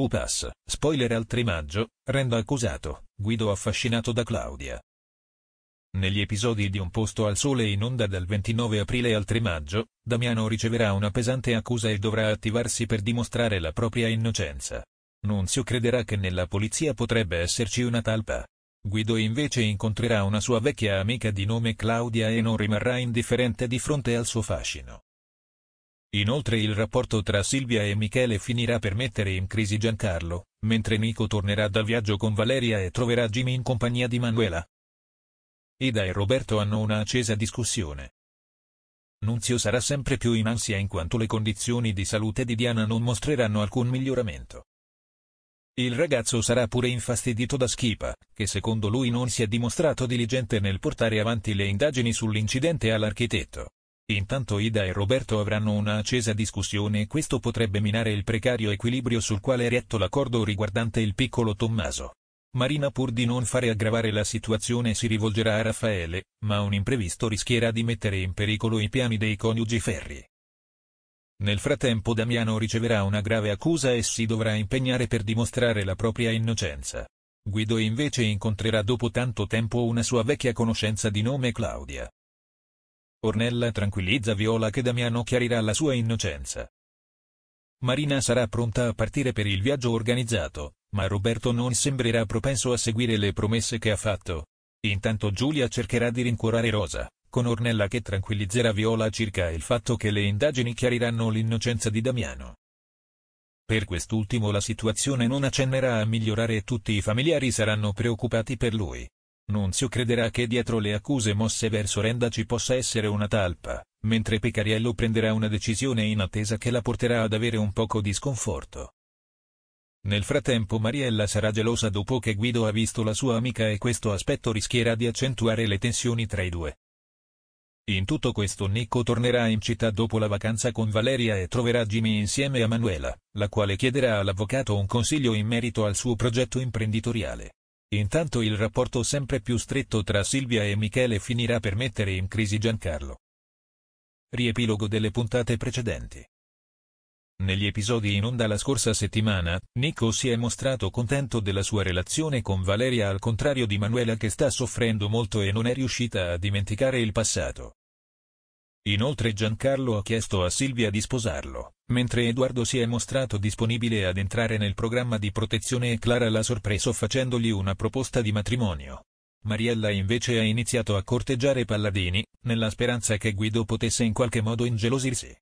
U-Pass, spoiler al 3 maggio, Rendo accusato, Guido affascinato da Claudia. Negli episodi di Un posto al sole in onda dal 29 aprile al 3 maggio, Damiano riceverà una pesante accusa e dovrà attivarsi per dimostrare la propria innocenza. Nunzio crederà che nella polizia potrebbe esserci una talpa. Guido invece incontrerà una sua vecchia amica di nome Claudia e non rimarrà indifferente di fronte al suo fascino. Inoltre il rapporto tra Silvia e Michele finirà per mettere in crisi Giancarlo, mentre Nico tornerà dal viaggio con Valeria e troverà Jimmy in compagnia di Manuela. Ida e Roberto hanno una accesa discussione. Nunzio sarà sempre più in ansia in quanto le condizioni di salute di Diana non mostreranno alcun miglioramento. Il ragazzo sarà pure infastidito da Schipa, che secondo lui non si è dimostrato diligente nel portare avanti le indagini sull'incidente all'architetto. Intanto Ida e Roberto avranno una accesa discussione e questo potrebbe minare il precario equilibrio sul quale è retto l'accordo riguardante il piccolo Tommaso. Marina pur di non fare aggravare la situazione si rivolgerà a Raffaele, ma un imprevisto rischierà di mettere in pericolo i piani dei coniugi Ferri. Nel frattempo Damiano riceverà una grave accusa e si dovrà impegnare per dimostrare la propria innocenza. Guido invece incontrerà dopo tanto tempo una sua vecchia conoscenza di nome Claudia. Ornella tranquillizza Viola che Damiano chiarirà la sua innocenza. Marina sarà pronta a partire per il viaggio organizzato, ma Roberto non sembrerà propenso a seguire le promesse che ha fatto. Intanto Giulia cercherà di rincuorare Rosa, con Ornella che tranquillizzerà Viola circa il fatto che le indagini chiariranno l'innocenza di Damiano. Per quest'ultimo la situazione non accennerà a migliorare e tutti i familiari saranno preoccupati per lui. Nunzio crederà che dietro le accuse mosse verso Renda ci possa essere una talpa, mentre Pecariello prenderà una decisione in attesa che la porterà ad avere un poco di sconforto. Nel frattempo Mariella sarà gelosa dopo che Guido ha visto la sua amica e questo aspetto rischierà di accentuare le tensioni tra i due. In tutto questo Nico tornerà in città dopo la vacanza con Valeria e troverà Jimmy insieme a Manuela, la quale chiederà all'avvocato un consiglio in merito al suo progetto imprenditoriale. Intanto il rapporto sempre più stretto tra Silvia e Michele finirà per mettere in crisi Giancarlo. Riepilogo delle puntate precedenti. Negli episodi in onda la scorsa settimana, Nico si è mostrato contento della sua relazione con Valeria al contrario di Manuela che sta soffrendo molto e non è riuscita a dimenticare il passato. Inoltre Giancarlo ha chiesto a Silvia di sposarlo, mentre Edoardo si è mostrato disponibile ad entrare nel programma di protezione e Clara l'ha sorpreso facendogli una proposta di matrimonio. Mariella invece ha iniziato a corteggiare Palladini, nella speranza che Guido potesse in qualche modo ingelosirsi.